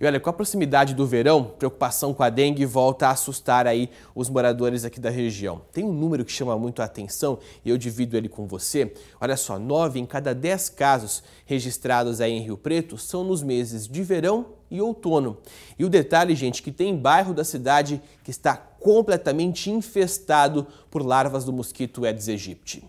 E olha, com a proximidade do verão, preocupação com a dengue volta a assustar aí os moradores aqui da região. Tem um número que chama muito a atenção e eu divido ele com você. Olha só, 9 em cada 10 casos registrados aí em Rio Preto são nos meses de verão e outono. E o detalhe, gente, que tem bairro da cidade que está completamente infestado por larvas do mosquito Aedes aegypti.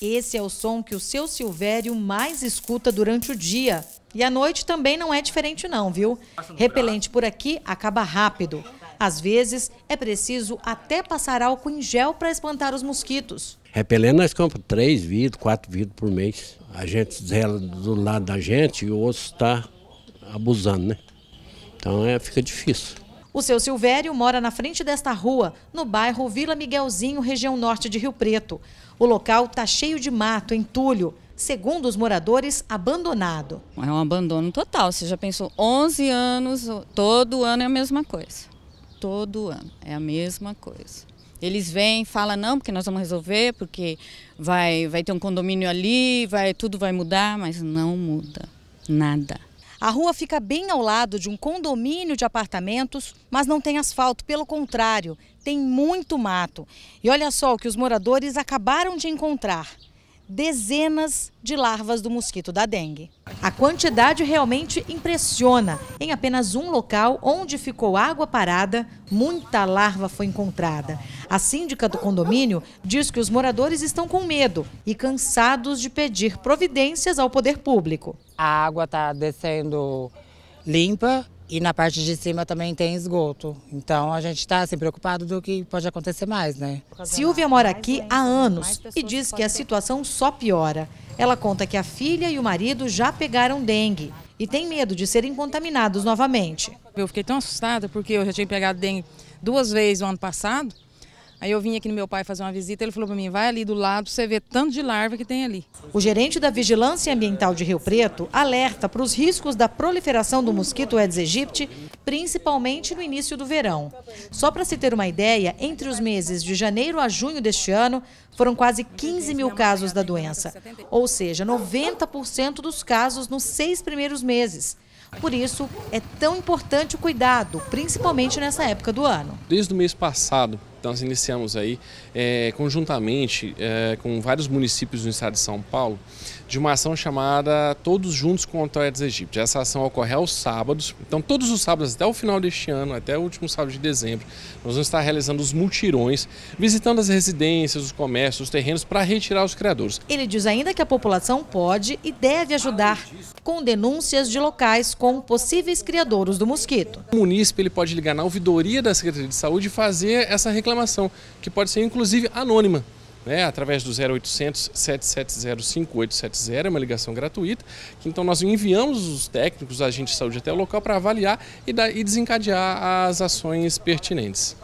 Esse é o som que o seu Silvério mais escuta durante o dia. E à noite também não é diferente não, viu? Repelente por aqui acaba rápido. Às vezes é preciso até passar álcool em gel para espantar os mosquitos. Repelente nós compramos três vidros, quatro vidros por mês. A gente zela do lado da gente e o osso está abusando, né? Então é, fica difícil. O seu Silvério mora na frente desta rua, no bairro Vila Miguelzinho, região norte de Rio Preto. O local está cheio de mato, entulho. Segundo os moradores, abandonado. É um abandono total. Você já pensou 11 anos, todo ano é a mesma coisa. Todo ano é a mesma coisa. Eles vêm, falam não, porque nós vamos resolver, porque vai, vai ter um condomínio ali, vai, tudo vai mudar, mas não muda nada. A rua fica bem ao lado de um condomínio de apartamentos, mas não tem asfalto, pelo contrário, tem muito mato. E olha só o que os moradores acabaram de encontrar: dezenas de larvas do mosquito da dengue. A quantidade realmente impressiona. Em apenas um local onde ficou água parada, muita larva foi encontrada. A síndica do condomínio diz que os moradores estão com medo e cansados de pedir providências ao poder público. A água está descendo limpa, e na parte de cima também tem esgoto. Então a gente está assim, preocupado do que pode acontecer mais, né? Silvia mora aqui há anos e diz que a situação só piora. Ela conta que a filha e o marido já pegaram dengue e tem medo de serem contaminados novamente. Eu fiquei tão assustada porque eu já tinha pegado dengue duas vezes no ano passado Aí eu vim aqui no meu pai fazer uma visita, ele falou para mim, vai ali do lado, você vê tanto de larva que tem ali. O gerente da Vigilância Ambiental de Rio Preto alerta para os riscos da proliferação do mosquito Aedes aegypti, principalmente no início do verão. Só para se ter uma ideia, entre os meses de janeiro a junho deste ano, foram quase 15 mil casos da doença, ou seja, 90% dos casos nos seis primeiros meses. Por isso, é tão importante o cuidado, principalmente nessa época do ano. Desde o mês passado, nós iniciamos aí, é, conjuntamente é, com vários municípios do estado de São Paulo, de uma ação chamada Todos Juntos contra o Aedes aegypti. Essa ação ocorre aos sábados, então todos os sábados até o final deste ano, até o último sábado de dezembro, nós vamos estar realizando os multirões, visitando as residências, os comércios, os terrenos para retirar os criadores. Ele diz ainda que a população pode e deve ajudar com denúncias de locais com possíveis criadores do mosquito. O munícipe ele pode ligar na ouvidoria da Secretaria de Saúde e fazer essa reclamação, que pode ser inclusive anônima. Né, através do 0800 770 5870, é uma ligação gratuita, que então nós enviamos os técnicos, os agentes de saúde até o local para avaliar e, dar, e desencadear as ações pertinentes.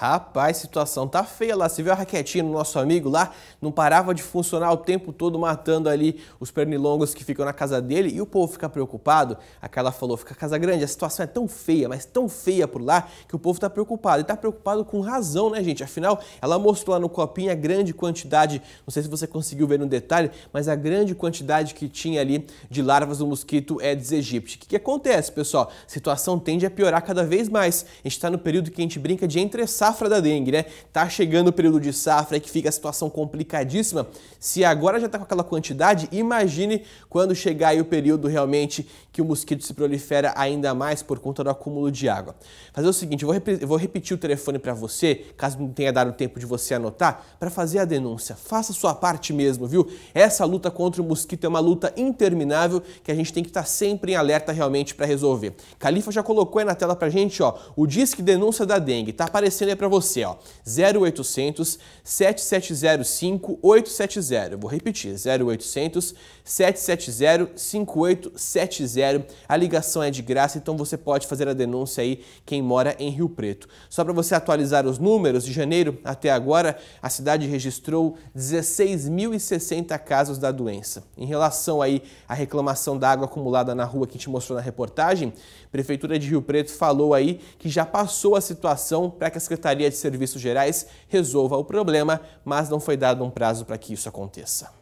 Rapaz, situação tá feia lá. Você viu a raquetinha do nosso amigo lá? Não parava de funcionar o tempo todo, matando ali os pernilongos que ficam na casa dele. E o povo fica preocupado. A Carla falou, fica a casa grande. A situação é tão feia, mas tão feia por lá, que o povo tá preocupado. E tá preocupado com razão, né, gente? Afinal, ela mostrou lá no copinho a grande quantidade, não sei se você conseguiu ver no detalhe, mas a grande quantidade que tinha ali de larvas do mosquito Aedes aegypti. O que, que acontece, pessoal? A situação tende a piorar cada vez mais. A gente está no período que a gente brinca de entre safra da dengue, né? Tá chegando o período de safra que fica a situação complicadíssima. Se agora já tá com aquela quantidade, imagine quando chegar o período realmente que o mosquito se prolifera ainda mais por conta do acúmulo de água. Fazer o seguinte, eu vou, eu vou repetir o telefone para você, caso não tenha dado tempo de você anotar, para fazer a denúncia. Faça a sua parte mesmo, viu? Essa luta contra o mosquito é uma luta interminável que a gente tem que estar tá sempre em alerta realmente para resolver. Califa já colocou aí na tela pra gente, ó, o Disque Denúncia da Dengue. Tá aparecendo aí para você, ó, 0800 7705 870. Vou repetir, 0800 770 5870. A ligação é de graça, então você pode fazer a denúncia aí quem mora em Rio Preto. Só para você atualizar os números, de janeiro até agora, a cidade registrou 16.060 casos da doença. Em relação aí à reclamação da água acumulada na rua que te mostrou na reportagem, a prefeitura de Rio Preto falou aí que já passou a situação para que a secretaria Secretaria de Serviços Gerais resolva o problema, mas não foi dado um prazo para que isso aconteça.